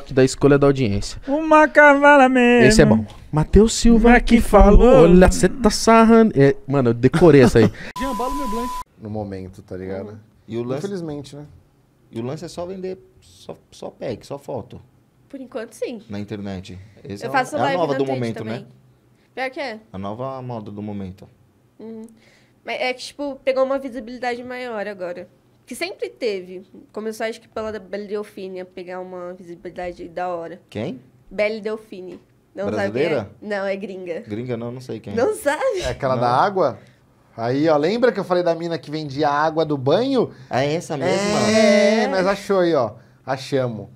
TikTok da escolha da audiência. Uma cavala mesmo. Esse é bom. Matheus Silva é que, falou. falou. Olha, você tá sarrando. É, mano, eu decorei essa aí. No momento, tá ligado? Uhum. E o lance... Infelizmente, né? E o lance é só vender só, só pack, só foto. Por enquanto, sim. Na internet. Esse eu é faço é live a nova do momento, né? também. né? Pior que é. A nova moda do momento. Uhum. Mas é que, tipo, pegou uma visibilidade maior agora que sempre teve. Começou, acho que pela Belle Delfine, a pegar uma visibilidade da hora. Quem? Belle Delfine. Não é. Brasileira? Sabe é? Não, é gringa. Gringa não, não sei quem. É. Não sabe? É aquela não. da água? Aí, ó, lembra que eu falei da mina que vendia água do banho? Ah, é essa mesma? É, é, mas achou aí, ó. Achamos.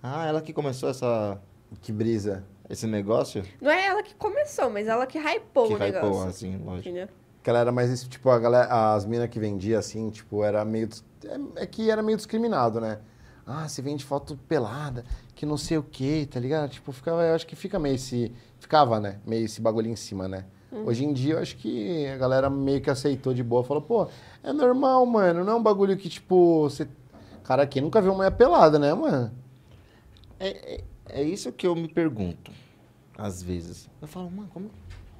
Ah, ela que começou essa... Que brisa. Esse negócio? Não é ela que começou, mas ela que hypou que o hypou, negócio. assim, lógico. Entendeu? que ela era mais, tipo, a galera, as minas que vendia, assim, tipo, era meio... É, é, que era meio discriminado, né? Ah, se vende foto pelada, que não sei o quê, tá ligado? Tipo, ficava, eu acho que fica meio esse... Ficava, né? Meio esse bagulho em cima, né? Uhum. Hoje em dia, eu acho que a galera meio que aceitou de boa. Falou, pô, é normal, mano. Não é um bagulho que, tipo, você... Cara, quem nunca viu uma mulher pelada, né, mano? É, é, é isso que eu me pergunto, às vezes. Eu falo, mano, como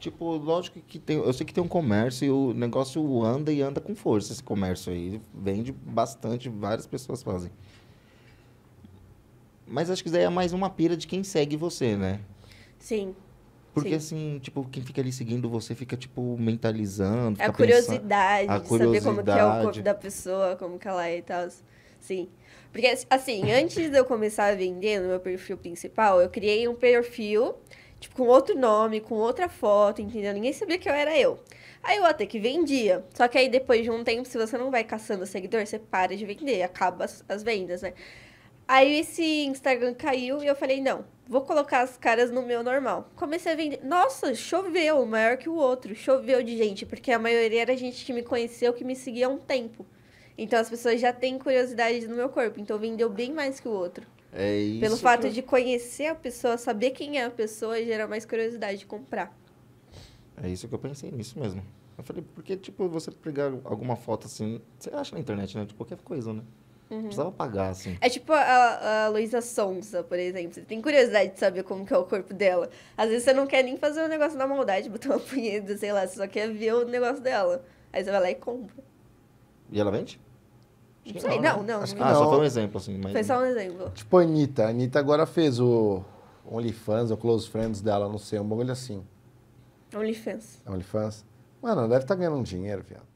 Tipo, lógico que tem. Eu sei que tem um comércio e o negócio anda e anda com força esse comércio aí. Vende bastante, várias pessoas fazem. Mas acho que daí é mais uma pira de quem segue você, né? Sim. Porque Sim. assim, tipo, quem fica ali seguindo você fica, tipo, mentalizando. Fica a curiosidade, pensando, a curiosidade. saber como que é o corpo da pessoa, como que ela é e tal. Sim. Porque, assim, antes de eu começar a vender no meu perfil principal, eu criei um perfil Tipo, com outro nome, com outra foto, entendeu? Ninguém sabia que eu era eu. Aí eu até que vendia. Só que aí depois de um tempo, se você não vai caçando seguidor, você para de vender, acaba as, as vendas, né? Aí esse Instagram caiu e eu falei, não, vou colocar as caras no meu normal. Comecei a vender. Nossa, choveu, maior que o outro. Choveu de gente, porque a maioria era gente que me conheceu, que me seguia há um tempo. Então as pessoas já têm curiosidade no meu corpo. Então vendeu bem mais que o outro. É isso. Pelo fato de conhecer a pessoa, saber quem é a pessoa, gera mais curiosidade de comprar. É isso que eu pensei, isso mesmo. Eu falei, porque, tipo, você pegar alguma foto assim, você acha na internet, né? De tipo, qualquer coisa, né? Uhum. Precisava pagar, assim. É tipo a, a Luísa Sonza, por exemplo. Você tem curiosidade de saber como que é o corpo dela. Às vezes você não quer nem fazer um negócio na maldade, botar uma punheta, sei lá. Você só quer ver o negócio dela. Aí você vai lá e compra. E ela vende? Não sei, não, né? não. Acho que não. Ah, só foi um exemplo, assim. Mas... Foi só um exemplo. Tipo a Anitta. A Anitta agora fez o OnlyFans, o Close Friends dela, não sei, um bagulho assim. OnlyFans. É OnlyFans. Mano, deve estar tá ganhando um dinheiro, viado.